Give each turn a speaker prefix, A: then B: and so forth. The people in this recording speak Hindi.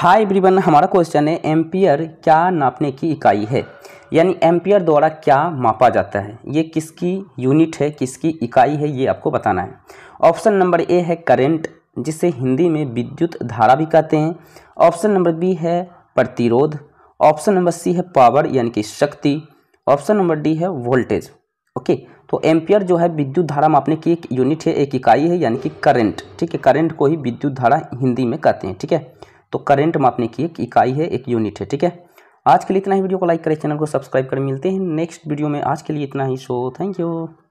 A: हाय ब्रिवन हमारा क्वेश्चन है एम्पियर क्या नापने की इकाई है यानी एम्पियर द्वारा क्या मापा जाता है ये किसकी यूनिट है किसकी इकाई है ये आपको बताना है ऑप्शन नंबर ए है करेंट जिसे हिंदी में विद्युत धारा भी कहते हैं ऑप्शन नंबर बी है प्रतिरोध ऑप्शन नंबर सी है पावर यानी कि शक्ति ऑप्शन नंबर डी है वोल्टेज ओके तो एम्पियर जो है विद्युत धारा मापने की एक यूनिट है एक इकाई है यानी कि करंट ठीक है करंट को ही विद्युत धारा हिंदी में कहते हैं ठीक है तो करंट मापने की एक इकाई है एक यूनिट है ठीक है आज के लिए इतना ही वीडियो को लाइक करें चैनल को सब्सक्राइब करें मिलते हैं नेक्स्ट वीडियो में आज के लिए इतना ही सो थैंक यू